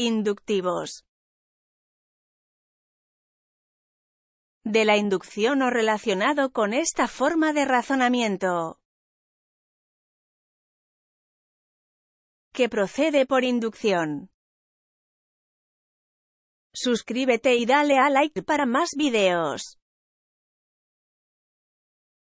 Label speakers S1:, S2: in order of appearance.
S1: Inductivos. De la inducción o relacionado con esta forma de razonamiento. Que procede por
S2: inducción. Suscríbete y dale a like para más videos.